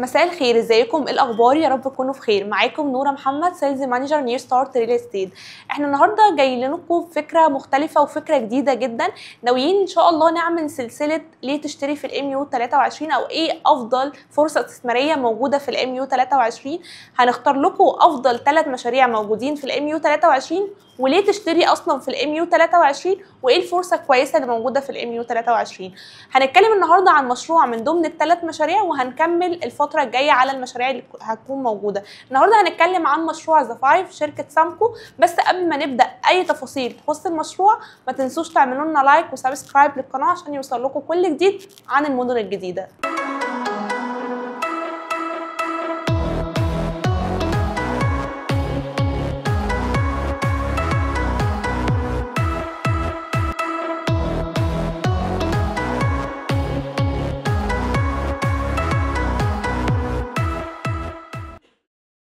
مساء الخير ازيكم ايه الاخبار يا رب تكونوا بخير معاكم نوره محمد سيلز مانجر نيو ستارت ريل استيت احنا النهارده جايين لكم بفكره مختلفه وفكره جديده جدا ناويين ان شاء الله نعمل سلسله ليه تشتري في الام يو 23 او ايه افضل فرصه استثماريه موجوده في الام يو 23 هنختار لكم افضل ثلاث مشاريع موجودين في الام يو 23 وليه تشتري اصلا في الام يو 23 وايه الفرصه الكويسه اللي موجوده في الام يو 23 هنتكلم النهارده عن مشروع من ضمن الثلاث مشاريع وهنكمل الفتره الفتره الجايه على المشاريع اللي هتكون موجوده النهارده هنتكلم عن مشروع ذا فايف شركه سامكو بس قبل ما نبدا اي تفاصيل تخص المشروع ما تنسوش تعملوا لنا لايك وسبسكرايب للقناه عشان يوصل لكم كل جديد عن المدن الجديده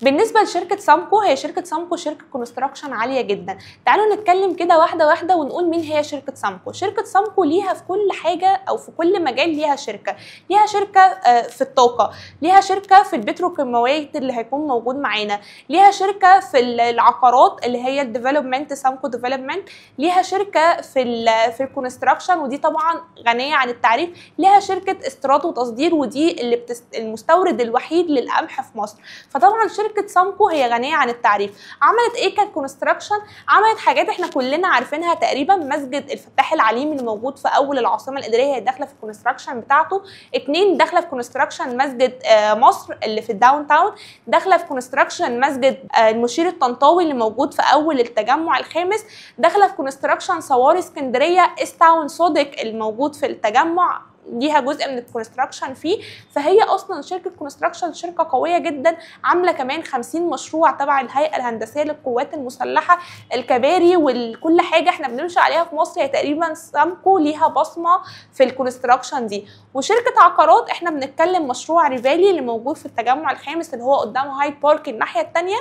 بالنسبه لشركه سامكو هي شركه سامكو شركه كونستراكشن عاليه جدا تعالوا نتكلم كده واحده واحده ونقول مين هي شركه سامكو شركه سامكو ليها في كل حاجه او في كل مجال ليها شركه ليها شركه آه، في الطاقه ليها شركه في البتروكيماويات اللي هيكون موجود معانا ليها شركه في العقارات اللي هي الديفلوبمنت سامكو ديفلوبمنت ليها شركه في الـ في الكونستراكشن ودي طبعا غنيه عن التعريف ليها شركه استيراد وتصدير ودي اللي المستورد الوحيد للقمح في مصر فطبعا شركه شركه سامكو هي غنيه عن التعريف عملت ايه ككونستراكشن عملت حاجات احنا كلنا عارفينها تقريبا مسجد الفتاح العليم اللي موجود في اول العاصمه الاداريه هي داخله في الكونستراكشن بتاعته اتنين داخله في كونستراكشن مسجد آه، مصر اللي في الداون تاون داخله في كونستراكشن مسجد آه، المشير الطنطاوي اللي موجود في اول التجمع الخامس داخله في كونستراكشن صواري اسكندريه استاون تاون صودك الموجود في التجمع ليها جزء من الكونستراكشن فيه فهي اصلا شركه كونستراكشن شركه قويه جدا عامله كمان 50 مشروع تبع الهيئه الهندسيه للقوات المسلحه الكباري وكل حاجه احنا بنمشي عليها في مصر هي تقريبا سامكو ليها بصمه في الكونستراكشن دي وشركه عقارات احنا بنتكلم مشروع ريفالي اللي موجود في التجمع الخامس اللي هو قدام هايد بارك الناحيه الثانيه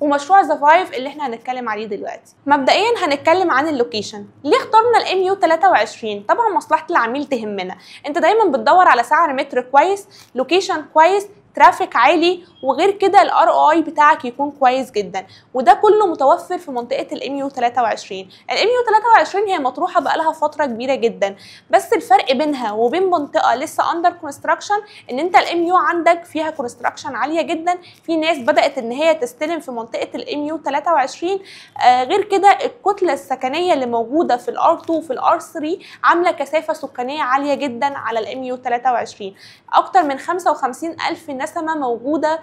ومشروع الزفايف اللي احنا هنتكلم عليه دلوقتي مبدئيا هنتكلم عن اللوكيشن ليه اخترنا الام يو 23 طبعا مصلحه العميل تهمنا انت دايما بتدور على سعر متر كويس لوكيشن كويس ترافيك عالي وغير كده الار اي بتاعك يكون كويس جدا وده كله متوفر في منطقه الام يو 23 الام يو 23 هي مطروحه بقالها فتره كبيره جدا بس الفرق بينها وبين منطقه لسه اندر كونستراكشن ان انت الام يو عندك فيها كونستراكشن عاليه جدا في ناس بدات ان هي تستلم في منطقه الام يو 23 آه غير كده الكتله السكنيه اللي موجوده في الار 2 وفي الار 3 عامله كثافه سكانيه عاليه جدا على الام يو 23 اكتر من 55 الف نسمه موجوده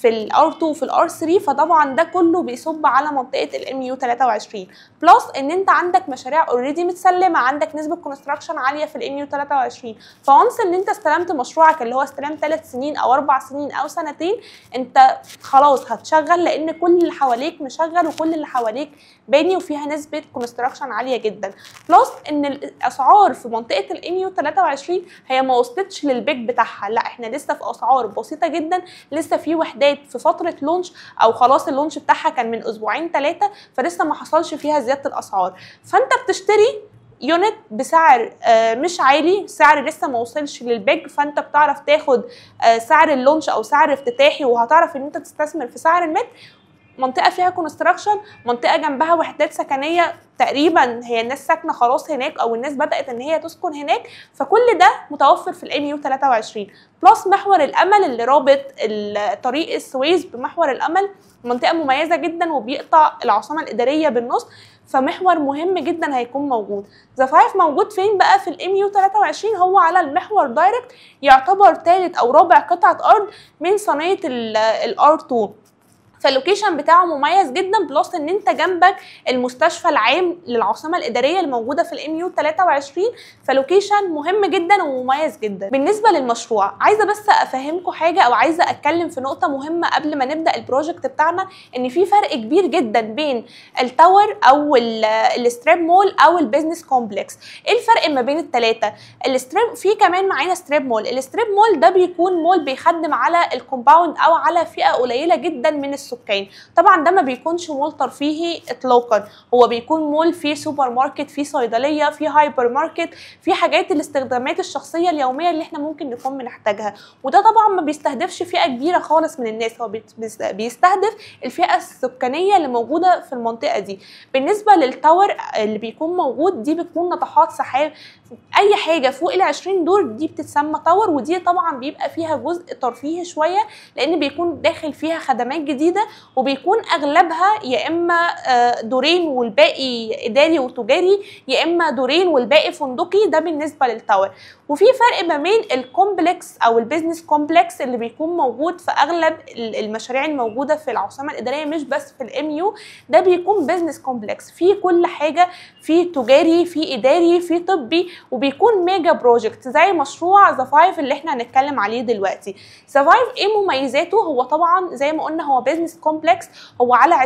في الار 2 في الار 3 فطبعا ده كله بيصب على منطقه الام يو 23 بلس ان انت عندك مشاريع اوريدي متسلمه عندك نسبه كونستراكشن عاليه في الام يو 23 فونس ان انت استلمت مشروعك اللي هو استلام ثلاث سنين او اربع سنين او سنتين انت خلاص هتشغل لان كل اللي حواليك مشغل وكل اللي حواليك باني وفيها نسبه كونستراكشن عاليه جدا بلس ان الاسعار في منطقه الام يو 23 هي ما وصلتش للبيك بتاعها لا احنا لسه في اسعار بسيطه جدا لسه في وحدات بدايه في فتره لونش او خلاص اللونش بتاعها كان من اسبوعين ثلاثه فلسه ما حصلش فيها زياده الاسعار فانت بتشتري يونت بسعر آه، مش عالي سعر لسه ما وصلش للبيج فانت بتعرف تاخد آه، سعر اللونش او سعر افتتاحي وهتعرف ان انت تستثمر في سعر المتر منطقه فيها كونستراكشن منطقه جنبها وحدات سكنيه تقريبا هي الناس ساكنه خلاص هناك او الناس بدات ان هي تسكن هناك فكل ده متوفر في الام يو 23 بلس محور الامل اللي رابط طريق السويس بمحور الامل منطقه مميزه جدا وبيقطع العاصمه الاداريه بالنص فمحور مهم جدا هيكون موجود ذا فايف موجود فين بقى في الام يو 23 هو على المحور دايركت يعتبر ثالث او رابع قطعه ارض من صينيه الار 2 فاللوكيشن بتاعه مميز جدا بلس ان انت جنبك المستشفى العام للعاصمه الاداريه الموجوده في الام يو 23 فلوكيشن مهم جدا ومميز جدا بالنسبه للمشروع عايزه بس افهمكم حاجه او عايزه اتكلم في نقطه مهمه قبل ما نبدا البروجكت بتاعنا ان في فرق كبير جدا بين التاور او الستريب مول او البيزنس كومبلكس ايه الفرق ما بين الثلاثه الستريب في كمان معانا ستريب مول الستريب مول ده بيكون مول بيخدم على الكومباوند او على فئه قليله جدا من السوق السكان طبعا ده ما بيكونش مول ترفيهي اطلاقا هو بيكون مول فيه سوبر ماركت فيه صيدليه فيه هايبر ماركت فيه حاجات الاستخدامات الشخصيه اليوميه اللي احنا ممكن نكون بنحتاجها وده طبعا ما بيستهدفش فئه كبيره خالص من الناس هو بيستهدف الفئه السكانيه اللي موجوده في المنطقه دي بالنسبه للتاور اللي بيكون موجود دي بتكون نطحات سحاب اي حاجه فوق ال 20 دور دي بتتسمى تاور ودي طبعا بيبقى فيها جزء ترفيهي شويه لان بيكون داخل فيها خدمات جديده كده وبيكون اغلبها يا اما آه، دورين والباقي اداري وتجاري يا اما دورين والباقي فندقي ده بالنسبه للتاور وفي فرق ما بين الكومبلكس او البيزنس كومبلكس اللي بيكون موجود في اغلب المشاريع الموجوده في العاصمه الاداريه مش بس في الام يو ده بيكون بيزنس كومبلكس في كل حاجه في تجاري في اداري في طبي وبيكون ميجا بروجكت زي مشروع ذا فايف اللي احنا هنتكلم عليه دلوقتي ذا فايف ايه مميزاته هو طبعا زي ما قلنا هو بيزنس بزنس كومبلكس هو على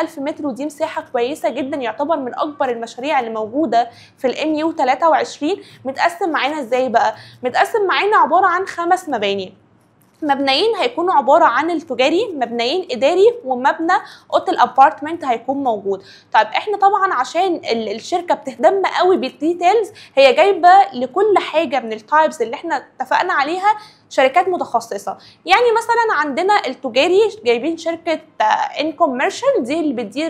ألف متر ودي مساحه كويسه جدا يعتبر من اكبر المشاريع اللي موجوده في الام يو 23 متقسم معانا ازاي بقى متقسم معانا عباره عن خمس مباني مبنيين هيكونوا عباره عن التجاري مبنيين اداري ومبنى اوت الابارتمنت هيكون موجود طيب احنا طبعا عشان الشركه بتهتم قوي بالديتيلز هي جايبه لكل حاجه من التايبز اللي احنا اتفقنا عليها شركات متخصصه يعني مثلا عندنا التجاري جايبين شركه ان آه، كوميرشال دي اللي بتدير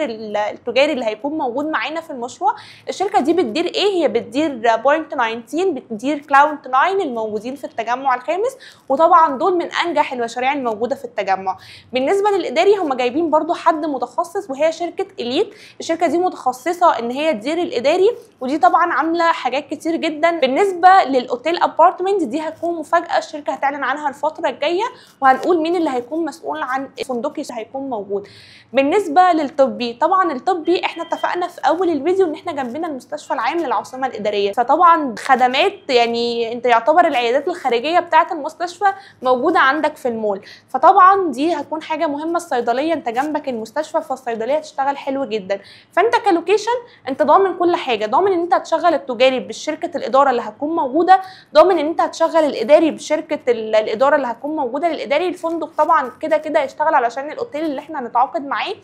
التجاري اللي هيكون موجود معانا في المشروع الشركه دي بتدير ايه هي بتدير بوينت 19 بتدير كلاود 9 الموجودين في التجمع الخامس وطبعا دول من انجح المشاريع الموجوده في التجمع بالنسبه للاداري هم جايبين برضو حد متخصص وهي شركه اليت الشركه دي متخصصه ان هي تدير الاداري ودي طبعا عامله حاجات كتير جدا بالنسبه للاوتيل ابارتمنت دي هتكون مفاجاه الشركه هتعمل هنعلن عنها الفتره الجايه وهنقول مين اللي هيكون مسؤول عن اللي هيكون موجود بالنسبه للطبي طبعا الطبي احنا اتفقنا في اول الفيديو ان احنا جنبنا المستشفى العام للعاصمه الاداريه فطبعا خدمات يعني انت يعتبر العيادات الخارجيه بتاعه المستشفى موجوده عندك في المول فطبعا دي هتكون حاجه مهمه الصيدليه انت جنبك المستشفى فالصيدليه هتشتغل حلو جدا فانت كلوكيشن انت ضامن كل حاجه ضامن ان انت هتشغل التجاري بشركه الاداره اللي هتكون موجوده ضامن ان انت هتشغل الاداري بشركه الاداره اللي هتكون موجوده للاداري الفندق طبعا كده كده يشتغل علشان الاوتيل اللي احنا هنتعاقد معاه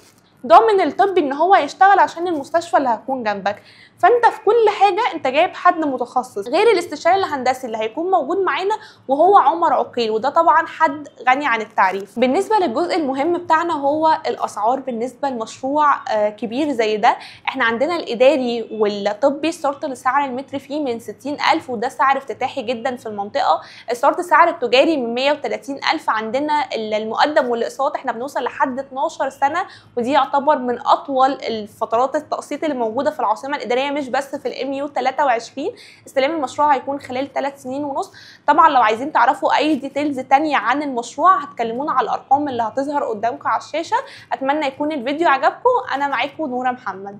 ضامن الطب ان هو يشتغل عشان المستشفى اللي هتكون جنبك فانت في كل حاجه انت جايب حد متخصص غير الاستشاري الهندسي اللي هيكون موجود معانا وهو عمر عقيل وده طبعا حد غني عن التعريف بالنسبه للجزء المهم بتاعنا هو الاسعار بالنسبه لمشروع آه، كبير زي ده احنا عندنا الاداري والطبي صرت لسعر المتر فيه من 60000 وده سعر افتتاحي جدا في المنطقه صرت سعر التجاري من 130000 عندنا المقدم والاقساط احنا بنوصل لحد 12 سنه ودي يعتبر من اطول الفترات التقسيط اللي موجوده في العاصمه الاداريه مش بس في الام يو 23 استلام المشروع هيكون خلال 3 سنين ونص طبعا لو عايزين تعرفوا اي ديتيلز تانية عن المشروع هتكلمونا على الارقام اللي هتظهر قدامكم على الشاشه اتمنى يكون الفيديو عجبكم انا معاكم نوره محمد